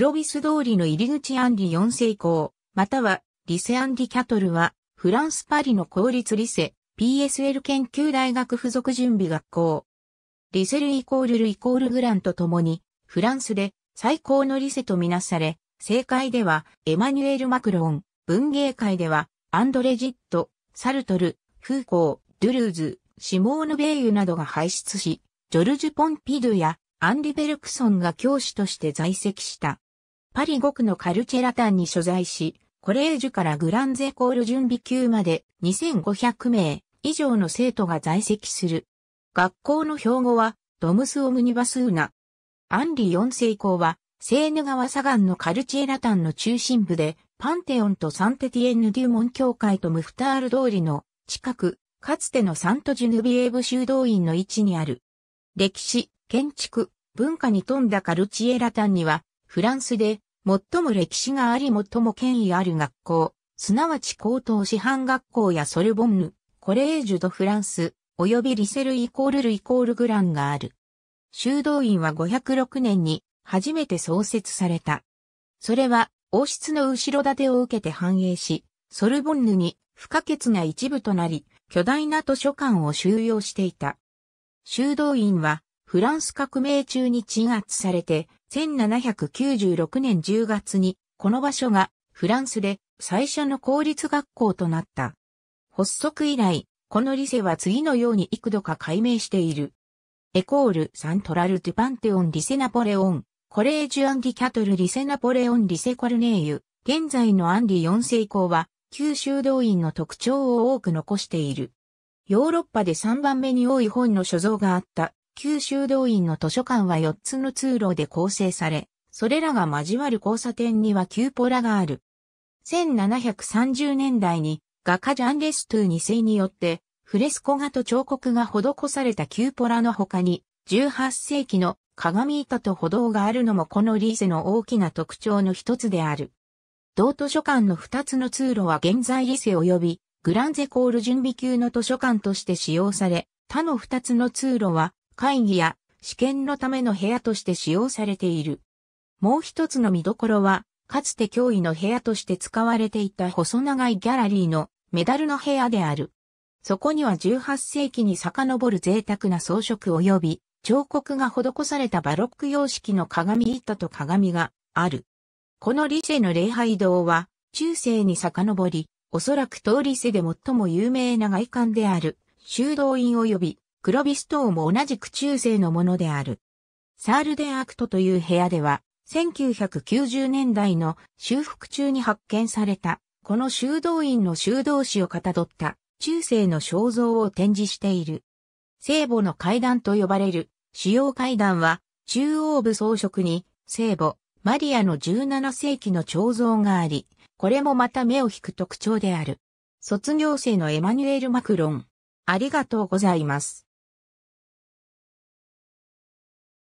ロビス通りの入り口アンリ4世降、またはリセアンリキャトルは、フランスパリの公立リセ、PSL 研究大学附属準備学校。リセルイコールルイコールグランと共に、フランスで最高のリセとみなされ、政界ではエマニュエル・マクロン、文芸界ではアンドレ・ジット、サルトル、フーコー、ドゥルーズ、シモーヌ・ベイユなどが輩出し、ジョルジュ・ポンピドゥやアンリ・ベルクソンが教師として在籍した。パリ5区のカルチェラタンに所在し、コレージュからグランゼコール準備級まで2500名以上の生徒が在籍する。学校の標語は、ドムスオムニバスーナ。アンリ4世公は、セーヌ川左岸のカルチェラタンの中心部で、パンテオンとサンテティエンヌ・デュモン教会とムフタール通りの近く、かつてのサントジュヌビエーブ修道院の位置にある。歴史、建築、文化に富んだカルチェラタンには、フランスで最も歴史があり最も権威ある学校、すなわち高等師範学校やソルボンヌ、コレージュド・フランス、及びリセルイコールルイコールグランがある。修道院は506年に初めて創設された。それは王室の後ろ盾を受けて繁栄し、ソルボンヌに不可欠な一部となり、巨大な図書館を収容していた。修道院はフランス革命中に鎮圧されて、1796年10月に、この場所がフランスで最初の公立学校となった。発足以来、このリセは次のように幾度か解明している。エコール・サントラル・デゥ・パンテオン・リセ・ナポレオン、コレージュ・アンディ・キャトル・リセ・ナポレオン・リセ・コルネーユ、現在のアンディ4世以降は、九州動員の特徴を多く残している。ヨーロッパで3番目に多い本の所蔵があった旧修道院の図書館は4つの通路で構成され、それらが交わる交差点には旧ポラがある。1730年代に画家ジャンレストゥ2世によってフレスコ画と彫刻が施された旧ポラの他に18世紀の鏡板と歩道があるのもこのリーセの大きな特徴の一つである。同図書館の2つの通路は現在リセ及びグランゼコール準備級の図書館として使用され、他の2つの通路は会議や試験のための部屋として使用されている。もう一つの見どころは、かつて脅威の部屋として使われていた細長いギャラリーのメダルの部屋である。そこには18世紀に遡る贅沢な装飾及び彫刻が施されたバロック様式の鏡板と鏡がある。このリセの礼拝堂は中世に遡り、おそらく通り世で最も有名な外観である修道院及びクロビス島も同じく中世のものである。サールデンアクトという部屋では、1990年代の修復中に発見された、この修道院の修道士をかたどった中世の肖像を展示している。聖母の階段と呼ばれる主要階段は、中央部装飾に聖母、マリアの17世紀の彫像があり、これもまた目を引く特徴である。卒業生のエマニュエル・マクロン。ありがとうございます。